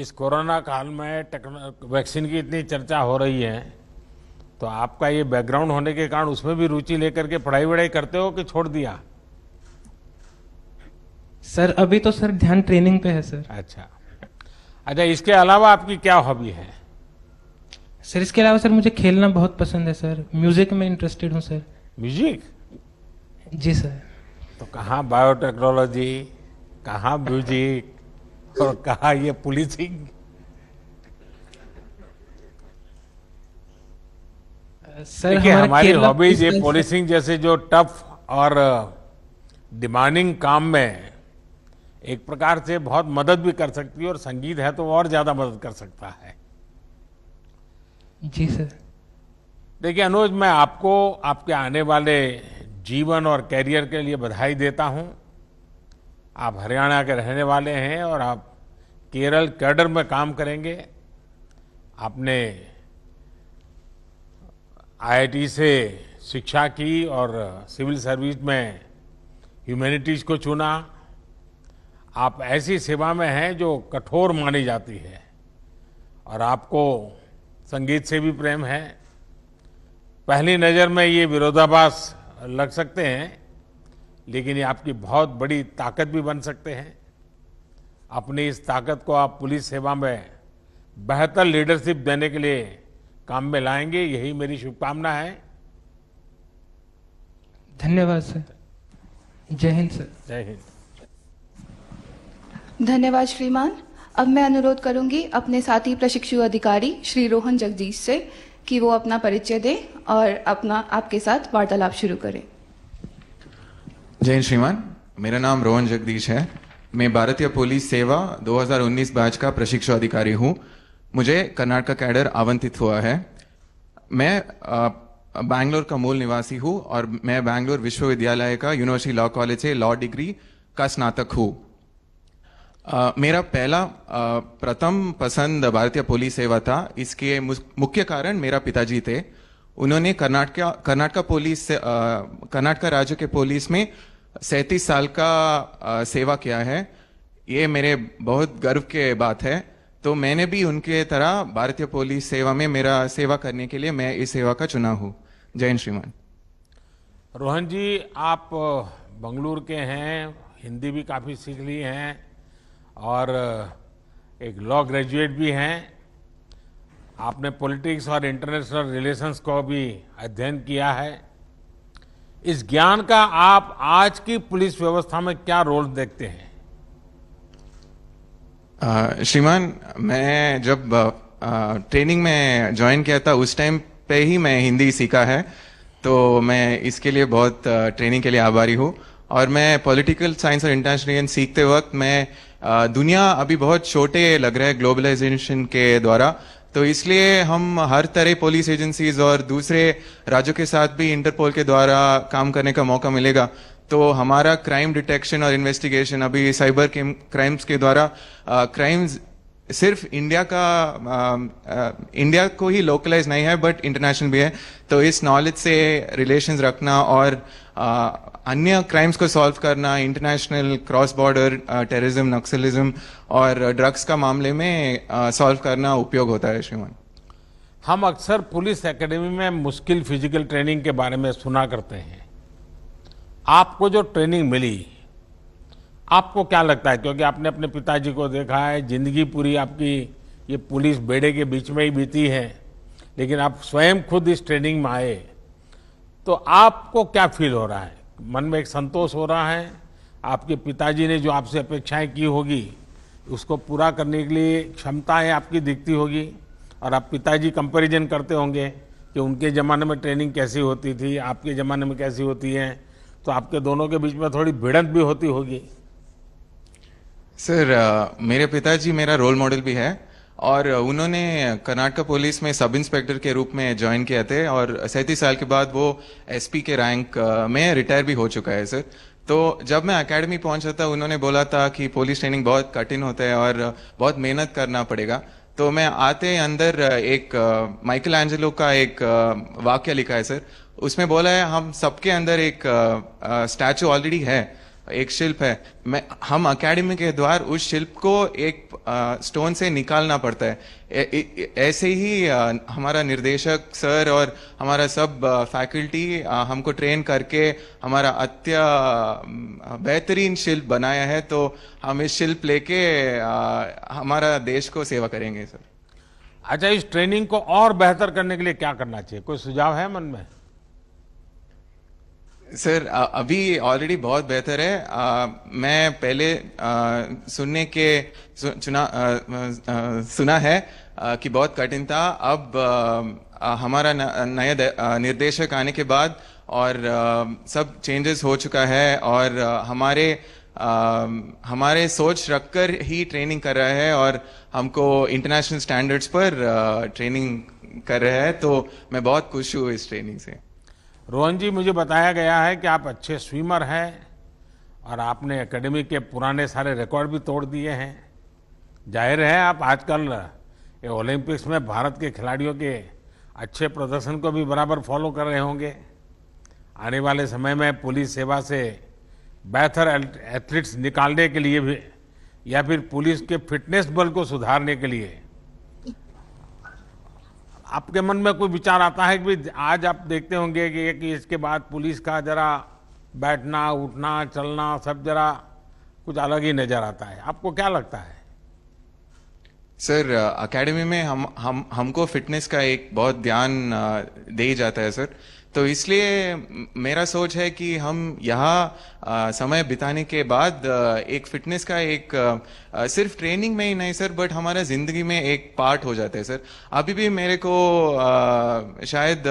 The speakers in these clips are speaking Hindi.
इस कोरोना काल में टेक्नो वैक्सीन की इतनी चर्चा हो रही है तो आपका ये बैकग्राउंड होने के कारण उसमें भी रुचि लेकर के पढ़ाई वढ़ाई करते हो कि छोड़ दिया सर अभी तो सर ध्यान ट्रेनिंग पे है सर अच्छा अच्छा इसके अलावा आपकी क्या हॉबी है सर इसके अलावा सर मुझे खेलना बहुत पसंद है सर म्यूजिक में इंटरेस्टेड हूँ सर म्यूजिक जी सर तो कहाँ बायोटेक्नोलॉजी कहाँ म्यूजिक और कहा ये पुलिसिंग सर हमारी हॉबीज ये पुलिसिंग जैसे जो टफ और डिमांडिंग uh, काम में एक प्रकार से बहुत मदद भी कर सकती है और संगीत है तो और ज्यादा मदद कर सकता है जी सर देखिए अनुज मैं आपको आपके आने वाले जीवन और कैरियर के लिए बधाई देता हूं आप हरियाणा के रहने वाले हैं और आप केरल कैडर में काम करेंगे आपने आईआईटी से शिक्षा की और सिविल सर्विस में ह्यूमैनिटीज़ को चुना आप ऐसी सेवा में हैं जो कठोर मानी जाती है और आपको संगीत से भी प्रेम है पहली नज़र में ये विरोधाभास लग सकते हैं लेकिन ये आपकी बहुत बड़ी ताकत भी बन सकते हैं अपनी इस ताकत को आप पुलिस सेवा में बेहतर लीडरशिप देने के लिए काम में लाएंगे यही मेरी शुभकामना है धन्यवाद सर जय हिंद सर जय हिंद धन्यवाद श्रीमान अब मैं अनुरोध करूंगी अपने साथी प्रशिक्षु अधिकारी श्री रोहन जगदीश से कि वो अपना परिचय दें और अपना आपके साथ वार्तालाप शुरू करें जय श्रीमान मेरा नाम रोहन जगदीश है मैं भारतीय पुलिस सेवा 2019 बैच का प्रशिक्षु अधिकारी हूँ मुझे कर्नाटक का कैडर आवंटित हुआ है मैं बैंगलोर का मूल निवासी हूँ और मैं बैंगलोर विश्वविद्यालय का यूनिवर्सिटी लॉ कॉलेज से लॉ डिग्री का स्नातक हूँ मेरा पहला प्रथम पसंद भारतीय पुलिस सेवा था इसके मुख्य कारण मेरा पिताजी थे उन्होंने कर्नाटका कर्नाटका पुलिस कर्नाटका राज्य के पुलिस में सैंतीस साल का सेवा किया है ये मेरे बहुत गर्व के बात है तो मैंने भी उनके तरह भारतीय पुलिस सेवा में मेरा सेवा करने के लिए मैं इस सेवा का चुना हूँ जय श्रीमान रोहन जी आप बंगलूर के हैं हिंदी भी काफ़ी सीख ली हैं और एक लॉ ग्रेजुएट भी हैं आपने पॉलिटिक्स और इंटरनेशनल रिलेशंस को भी अध्ययन किया है इस ज्ञान का आप आज की पुलिस व्यवस्था में क्या रोल देखते हैं श्रीमान मैं जब आ, ट्रेनिंग में ज्वाइन किया था उस टाइम पे ही मैं हिंदी सीखा है तो मैं इसके लिए बहुत आ, ट्रेनिंग के लिए आभारी हूँ और मैं पॉलिटिकल साइंस और इंटरनेशनल सीखते वक्त मैं आ, दुनिया अभी बहुत छोटे लग रहे हैं ग्लोबलाइजेशन के द्वारा तो इसलिए हम हर तरह पुलिस एजेंसीज और दूसरे राज्यों के साथ भी इंटरपोल के द्वारा काम करने का मौका मिलेगा तो हमारा क्राइम डिटेक्शन और इन्वेस्टिगेशन अभी साइबर क्राइम्स के द्वारा क्राइम्स सिर्फ इंडिया का इंडिया um, uh, को ही लोकलाइज नहीं है बट इंटरनेशनल भी है तो इस नॉलेज से रिलेशंस रखना और uh, अन्य क्राइम्स को सॉल्व करना international cross border terrorism naxalism और ड्रग्स का मामले में सॉल्व uh, करना उपयोग होता है श्रीमान हम अक्सर पुलिस एकेडमी में मुश्किल फिजिकल ट्रेनिंग के बारे में सुना करते हैं आपको जो ट्रेनिंग मिली आपको क्या लगता है क्योंकि आपने अपने पिताजी को देखा है जिंदगी पूरी आपकी ये पुलिस बेड़े के बीच में ही बीती है लेकिन आप स्वयं खुद इस ट्रेनिंग में आए तो आपको क्या फील हो रहा है मन में एक संतोष हो रहा है आपके पिताजी ने जो आपसे अपेक्षाएं की होगी उसको पूरा करने के लिए क्षमताएं आपकी दिखती होगी और आप पिताजी कंपैरिजन करते होंगे कि उनके ज़माने में ट्रेनिंग कैसी होती थी आपके ज़माने में कैसी होती है तो आपके दोनों के बीच में थोड़ी भिड़ंत भी होती होगी सर uh, मेरे पिताजी मेरा रोल मॉडल भी है और uh, उन्होंने कर्नाटका पुलिस में सब इंस्पेक्टर के रूप में ज्वाइन किया थे और सैंतीस साल के बाद वो एसपी के रैंक uh, में रिटायर भी हो चुका है सर तो जब मैं अकेडमी पहुंचा था उन्होंने बोला था कि पुलिस ट्रेनिंग बहुत कठिन होता है और बहुत मेहनत करना पड़ेगा तो मैं आते अंदर एक माइकल एंजेलो का एक वाक्य लिखा है सर उसमें बोला है हम सबके अंदर एक स्टैचू ऑलरेडी है एक शिल्प है मैं हम अकेडमी के द्वार उस शिल्प को एक आ, स्टोन से निकालना पड़ता है ऐसे ही आ, हमारा निर्देशक सर और हमारा सब फैकल्टी हमको ट्रेन करके हमारा अत्य बेहतरीन शिल्प बनाया है तो हम इस शिल्प लेके हमारा देश को सेवा करेंगे सर अच्छा इस ट्रेनिंग को और बेहतर करने के लिए क्या करना चाहिए कोई सुझाव है मन में सर अभी ऑलरेडी बहुत बेहतर है आ, मैं पहले आ, सुनने के सु, चुना आ, सुना है कि बहुत कठिन था अब हमारा नया निर्देशक आने के बाद और सब चेंजेस हो चुका है और हमारे हमारे सोच रखकर ही ट्रेनिंग कर रहा है और हमको इंटरनेशनल स्टैंडर्ड्स पर ट्रेनिंग कर रहा है तो मैं बहुत खुश हूँ इस ट्रेनिंग से रोहन जी मुझे बताया गया है कि आप अच्छे स्विमर हैं और आपने एकेडमी के पुराने सारे रिकॉर्ड भी तोड़ दिए हैं जाहिर है आप आजकल ये ओलंपिक्स में भारत के खिलाड़ियों के अच्छे प्रदर्शन को भी बराबर फॉलो कर रहे होंगे आने वाले समय में पुलिस सेवा से बेहतर एथलीट्स निकालने के लिए भी या फिर पुलिस के फिटनेस बल को सुधारने के लिए आपके मन में कोई विचार आता है कि आज आप देखते होंगे कि, एक इसके बाद पुलिस का जरा बैठना उठना चलना सब जरा कुछ अलग ही नजर आता है आपको क्या लगता है सर एकेडमी में हम हम हमको फिटनेस का एक बहुत ध्यान दे जाता है सर तो इसलिए मेरा सोच है कि हम यहाँ समय बिताने के बाद एक फिटनेस का एक सिर्फ ट्रेनिंग में ही नहीं सर बट हमारा ज़िंदगी में एक पार्ट हो जाता है सर अभी भी मेरे को शायद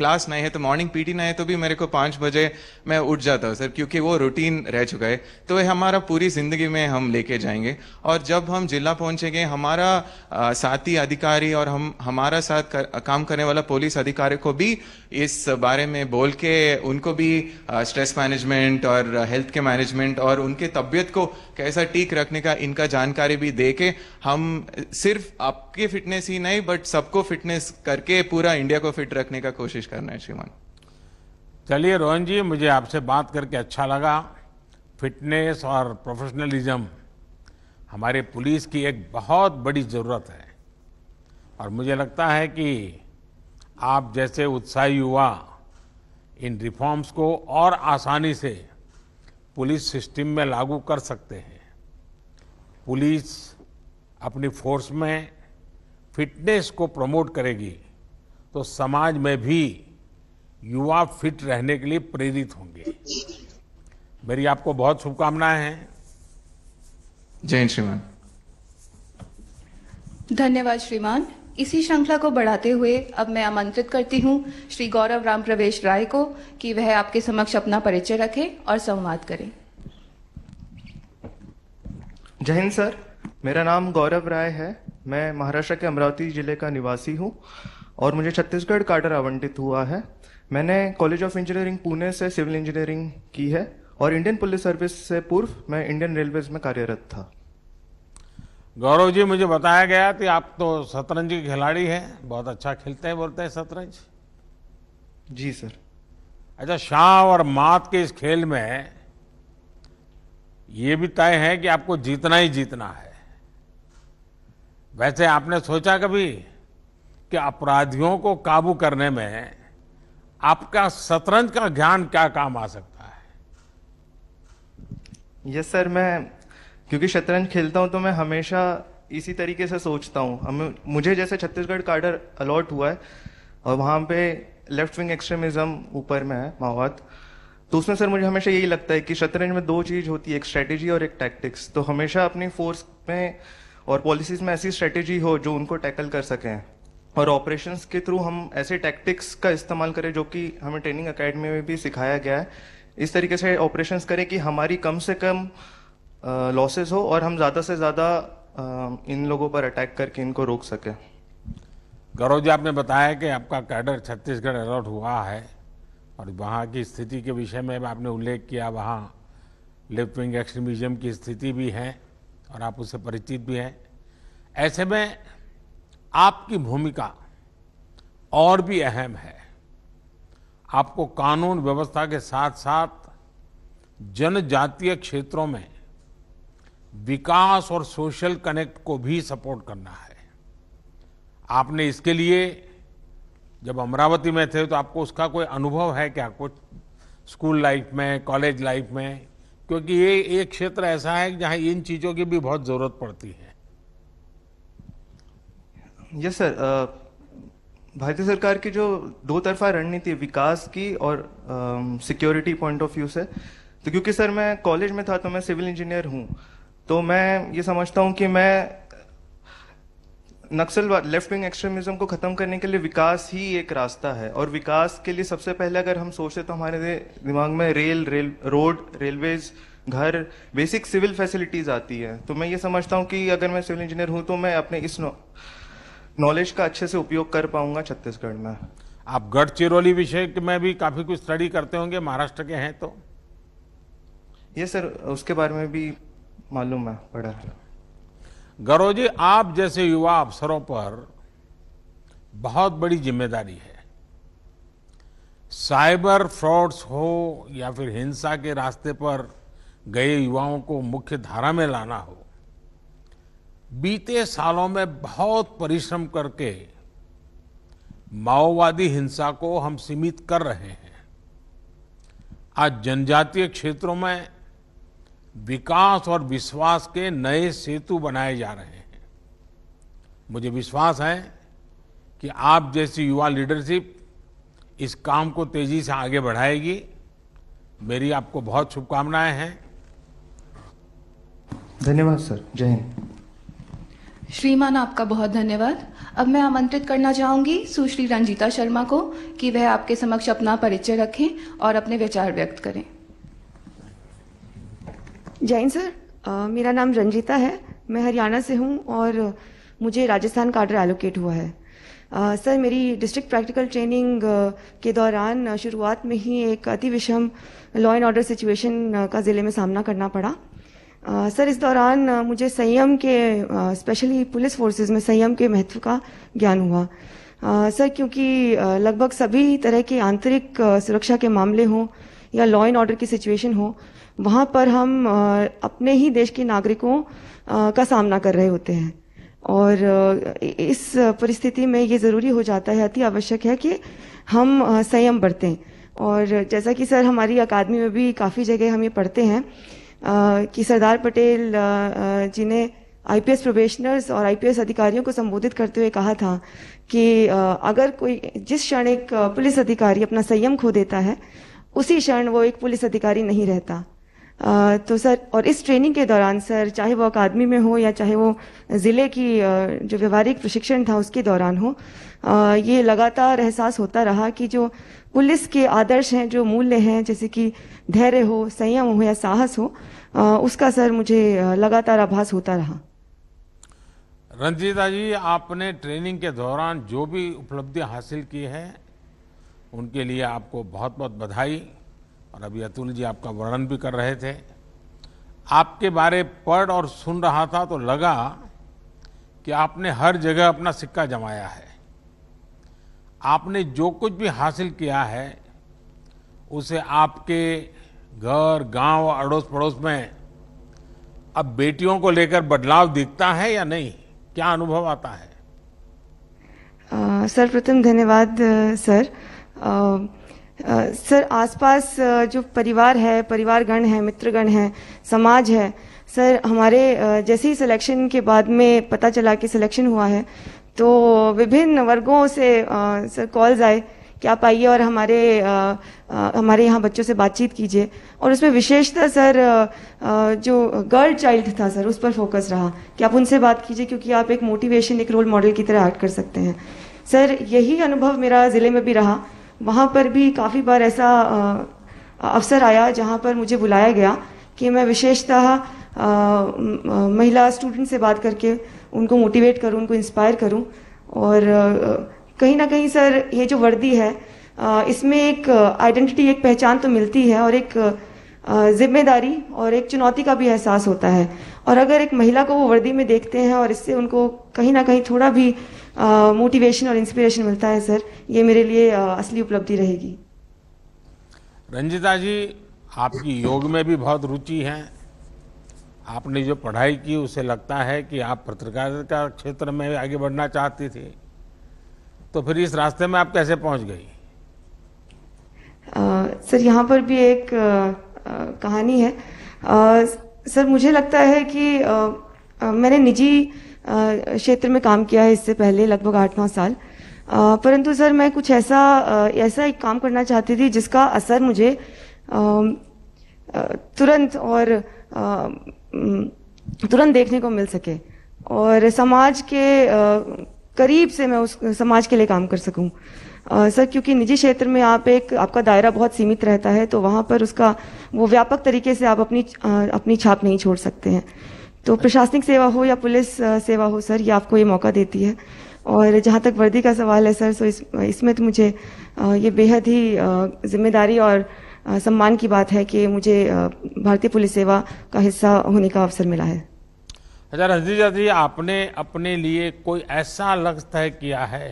क्लास नहीं है तो मॉर्निंग पीटी नहीं है तो भी मेरे को पाँच बजे मैं उठ जाता हूँ सर क्योंकि वो रूटीन रह चुका है तो ये हमारा पूरी ज़िंदगी में हम लेके जाएंगे और जब हम जिला पहुँचेंगे हमारा साथी अधिकारी और हम हमारा साथ कर, काम करने वाला पुलिस अधिकारी को भी इस बारे में बोल के उनको भी स्ट्रेस मैनेजमेंट और हेल्थ के मैनेजमेंट और उनके तबीयत को कैसा ठीक रखने का इनका जानकारी भी दे के हम सिर्फ आपके फिटनेस ही नहीं बट सबको फिटनेस करके पूरा इंडिया को फिट रखने का कोशिश करना है श्रीमान चलिए रोहन जी मुझे आपसे बात करके अच्छा लगा फिटनेस और प्रोफेशनलिज्म हमारे पुलिस की एक बहुत बड़ी ज़रूरत है और मुझे लगता है कि आप जैसे उत्साही युवा इन रिफॉर्म्स को और आसानी से पुलिस सिस्टम में लागू कर सकते हैं पुलिस अपनी फोर्स में फिटनेस को प्रमोट करेगी तो समाज में भी युवा फिट रहने के लिए प्रेरित होंगे मेरी आपको बहुत शुभकामनाएं हैं जय श्रीमान धन्यवाद श्रीमान इसी श्रृंखला को बढ़ाते हुए अब मैं आमंत्रित करती हूं श्री गौरव राम प्रवेश राय को कि वह आपके समक्ष अपना परिचय रखें और संवाद करें जय हिंद सर मेरा नाम गौरव राय है मैं महाराष्ट्र के अमरावती जिले का निवासी हूँ और मुझे छत्तीसगढ़ कार्डर आवंटित हुआ है मैंने कॉलेज ऑफ इंजीनियरिंग पुणे से सिविल इंजीनियरिंग की है और इंडियन पुलिस सर्विस से पूर्व मैं इंडियन रेलवेज में कार्यरत था गौरव जी मुझे बताया गया कि आप तो शतरंज के खिलाड़ी हैं बहुत अच्छा खेलते हैं बोलते हैं शतरंज जी सर अच्छा शाह और मात के इस खेल में ये भी तय है कि आपको जीतना ही जीतना है वैसे आपने सोचा कभी कि अपराधियों को काबू करने में आपका शतरंज का ज्ञान क्या काम आ सकता है यस सर मैं क्योंकि शतरंज खेलता हूं तो मैं हमेशा इसी तरीके से सोचता हूं हमें मुझे जैसे छत्तीसगढ़ कार्डर अलॉट हुआ है और वहां पे लेफ्ट विंग एक्सट्रीमिज्म ऊपर में है माओवाद तो उसमें सर मुझे हमेशा यही लगता है कि शतरंज में दो चीज़ होती है एक स्ट्रेटेजी और एक टैक्टिक्स तो हमेशा अपनी फोर्स में और पॉलिसीज में ऐसी स्ट्रेटेजी हो जो उनको टैकल कर सकें और ऑपरेशंस के थ्रू हम ऐसे टैक्टिक्स का इस्तेमाल करें जो कि हमें ट्रेनिंग अकेडमी में भी सिखाया गया है इस तरीके से ऑपरेशंस करें कि हमारी कम से कम लॉसेस हो और हम ज़्यादा से ज़्यादा इन लोगों पर अटैक करके इनको रोक सकें गौरव जी आपने बताया कि आपका कैडर छत्तीसगढ़ अलर्ट हुआ है और वहाँ की स्थिति के विषय में आपने उल्लेख किया वहाँ लेफ्ट विंग एक्सट्रीमिज्म की स्थिति भी है और आप उससे परिचित भी हैं ऐसे में आपकी भूमिका और भी अहम है आपको कानून व्यवस्था के साथ साथ जनजातीय क्षेत्रों में विकास और सोशल कनेक्ट को भी सपोर्ट करना है आपने इसके लिए जब अमरावती में थे तो आपको उसका कोई अनुभव है क्या कुछ स्कूल लाइफ में कॉलेज लाइफ में क्योंकि ये एक क्षेत्र ऐसा है जहाँ इन चीज़ों की भी बहुत ज़रूरत पड़ती है यस सर uh, भारतीय सरकार की जो दो तरफा रणनीति विकास की और सिक्योरिटी पॉइंट ऑफ व्यू से तो क्योंकि सर मैं कॉलेज में था तो मैं सिविल इंजीनियर हूँ तो मैं ये समझता हूँ कि मैं नक्सलवाद लेफ्ट विंग एक्सट्रीमिज्म को ख़त्म करने के लिए विकास ही एक रास्ता है और विकास के लिए सबसे पहले अगर हम सोचें तो हमारे दिमाग में रेल रेल रोड रेलवेज घर बेसिक सिविल फैसिलिटीज़ आती है तो मैं ये समझता हूँ कि अगर मैं सिविल इंजीनियर हूँ तो मैं अपने इस नॉलेज का अच्छे से उपयोग कर पाऊंगा छत्तीसगढ़ में आप गढ़चिरौली विषय में भी काफी कुछ स्टडी करते होंगे महाराष्ट्र के हैं तो ये सर उसके बारे में भी मालूम है पढ़ा है गौरव जी आप जैसे युवा अफसरों पर बहुत बड़ी जिम्मेदारी है साइबर फ्रॉड्स हो या फिर हिंसा के रास्ते पर गए युवाओं को मुख्य धारा में लाना हो बीते सालों में बहुत परिश्रम करके माओवादी हिंसा को हम सीमित कर रहे हैं आज जनजातीय क्षेत्रों में विकास और विश्वास के नए सेतु बनाए जा रहे हैं मुझे विश्वास है कि आप जैसी युवा लीडरशिप इस काम को तेजी से आगे बढ़ाएगी मेरी आपको बहुत शुभकामनाएं हैं धन्यवाद सर जय हिंद श्रीमान आपका बहुत धन्यवाद अब मैं आमंत्रित करना चाहूंगी सुश्री रंजीता शर्मा को कि वह आपके समक्ष अपना परिचय रखें और अपने विचार व्यक्त करें जैन सर आ, मेरा नाम रंजीता है मैं हरियाणा से हूँ और मुझे राजस्थान का आर्डर एलोकेट हुआ है आ, सर मेरी डिस्ट्रिक्ट प्रैक्टिकल ट्रेनिंग के दौरान शुरुआत में ही एक अति विषम लॉ एंड ऑर्डर सिचुएशन का ज़िले में सामना करना पड़ा सर इस दौरान मुझे संयम के स्पेशली पुलिस फोर्सेस में संयम के महत्व का ज्ञान हुआ सर क्योंकि लगभग सभी तरह के आंतरिक सुरक्षा के मामले हों या लॉ एंड ऑर्डर की सिचुएशन हो वहाँ पर हम अपने ही देश के नागरिकों का सामना कर रहे होते हैं और इस परिस्थिति में ये ज़रूरी हो जाता है अति आवश्यक है कि हम संयम बरतें और जैसा कि सर हमारी अकादमी में भी काफ़ी जगह हम ये पढ़ते हैं कि सरदार पटेल जी ने आईपीएस प्रोबेशनर्स और आईपीएस अधिकारियों को संबोधित करते हुए कहा था कि अगर कोई जिस क्षण एक पुलिस अधिकारी अपना संयम खो देता है उसी क्षण वो एक पुलिस अधिकारी नहीं रहता तो सर और इस ट्रेनिंग के दौरान सर चाहे वो अकादमी में हो या चाहे वो ज़िले की जो व्यवहारिक प्रशिक्षण था उसके दौरान हो ये लगातार एहसास होता रहा कि जो पुलिस के आदर्श हैं जो मूल्य हैं जैसे कि धैर्य हो संयम हो या साहस हो उसका सर मुझे लगातार आभास होता रहा रंजीता जी आपने ट्रेनिंग के दौरान जो भी उपलब्धि हासिल की है उनके लिए आपको बहुत बहुत बधाई और अभी अतुल जी आपका वर्णन भी कर रहे थे आपके बारे पढ़ और सुन रहा था तो लगा कि आपने हर जगह अपना सिक्का जमाया है आपने जो कुछ भी हासिल किया है उसे आपके घर गांव अड़ोस पड़ोस में अब बेटियों को लेकर बदलाव दिखता है या नहीं क्या अनुभव आता है सर्वप्रथम धन्यवाद सर सर आसपास जो परिवार है परिवारगण है मित्रगण है समाज है सर हमारे जैसे ही सिलेक्शन के बाद में पता चला कि सिलेक्शन हुआ है तो विभिन्न वर्गों से सर कॉल्स आए कि आप आइए और हमारे आ, आ, हमारे यहाँ बच्चों से बातचीत कीजिए और उसमें विशेषतः सर आ, जो गर्ल चाइल्ड था सर उस पर फोकस रहा कि आप उनसे बात कीजिए क्योंकि आप एक मोटिवेशन एक रोल मॉडल की तरह एक्ट कर सकते हैं सर यही अनुभव मेरा ज़िले में भी रहा वहाँ पर भी काफ़ी बार ऐसा अवसर आया जहाँ पर मुझे बुलाया गया कि मैं विशेषतः महिला स्टूडेंट से बात करके उनको मोटिवेट करूँ उनको इंस्पायर करूँ और कहीं ना कहीं सर ये जो वर्दी है इसमें एक आइडेंटिटी एक पहचान तो मिलती है और एक जिम्मेदारी और एक चुनौती का भी एहसास होता है और अगर एक महिला को वो वर्दी में देखते हैं और इससे उनको कहीं ना कहीं थोड़ा भी मोटिवेशन और इंस्पिरेशन मिलता है सर ये मेरे लिए असली उपलब्धि रहेगी रंजिता जी आपकी योग में भी बहुत रुचि है आपने जो पढ़ाई की उसे लगता है कि आप पत्रकारिता क्षेत्र में आगे बढ़ना चाहती थी तो फिर इस रास्ते में आप कैसे पहुंच गई सर यहाँ पर भी एक आ, आ, कहानी है सर मुझे लगता है कि मैंने निजी क्षेत्र में काम किया है इससे पहले लगभग आठ नौ साल परंतु सर मैं कुछ ऐसा ऐसा एक काम करना चाहती थी जिसका असर मुझे तुरंत और तुरंत देखने को मिल सके और समाज के करीब से मैं उस समाज के लिए काम कर सकूं सर क्योंकि निजी क्षेत्र में आप एक आपका दायरा बहुत सीमित रहता है तो वहाँ पर उसका वो व्यापक तरीके से आप अपनी अपनी छाप नहीं छोड़ सकते हैं तो प्रशासनिक सेवा हो या पुलिस सेवा हो सर ये आपको ये मौका देती है और जहाँ तक वर्दी का सवाल है सर सो इस इसमें तो मुझे ये बेहद ही जिम्मेदारी और सम्मान की बात है कि मुझे भारतीय पुलिस सेवा का हिस्सा होने का अवसर मिला है अच्छा हजीजा जी आपने अपने लिए कोई ऐसा लक्ष्य तय किया है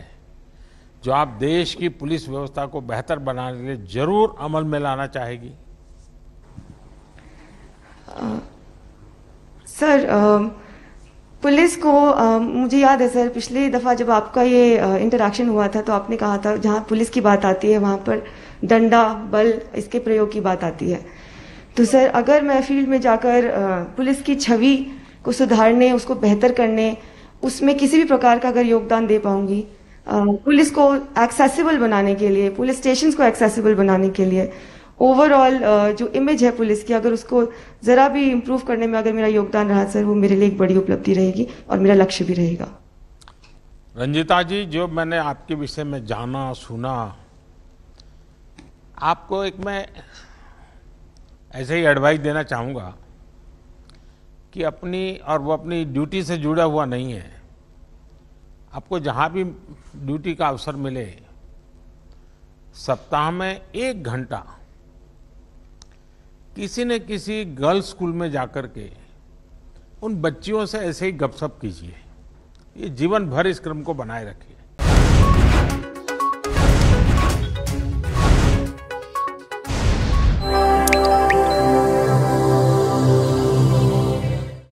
जो आप देश की पुलिस व्यवस्था को बेहतर बनाने के लिए जरूर अमल में लाना चाहेगी आ, सर आ, पुलिस को आ, मुझे याद है सर पिछली दफ़ा जब आपका ये इंटरेक्शन हुआ था तो आपने कहा था जहाँ पुलिस की बात आती है वहां पर डंडा बल इसके प्रयोग की बात आती है तो सर अगर मैं फील्ड में जाकर पुलिस की छवि को सुधारने उसको बेहतर करने उसमें किसी भी प्रकार का अगर योगदान दे पाऊंगी पुलिस को एक्सेसिबल बनाने के लिए पुलिस स्टेशन को एक्सेसिबल बनाने के लिए ओवरऑल जो इमेज है पुलिस की अगर उसको ज़रा भी इम्प्रूव करने में अगर मेरा योगदान रहा सर वो मेरे लिए एक बड़ी उपलब्धि रहेगी और मेरा लक्ष्य भी रहेगा रंजिता जी जो मैंने आपके विषय में जाना सुना आपको एक मैं ऐसे ही एडवाइस देना चाहूँगा कि अपनी और वो अपनी ड्यूटी से जुड़ा हुआ नहीं है आपको जहाँ भी ड्यूटी का अवसर मिले सप्ताह में एक घंटा किसी न किसी गर्ल्स स्कूल में जाकर के उन बच्चियों से ऐसे ही गपशप कीजिए ये जीवन भर इस क्रम को बनाए रखिए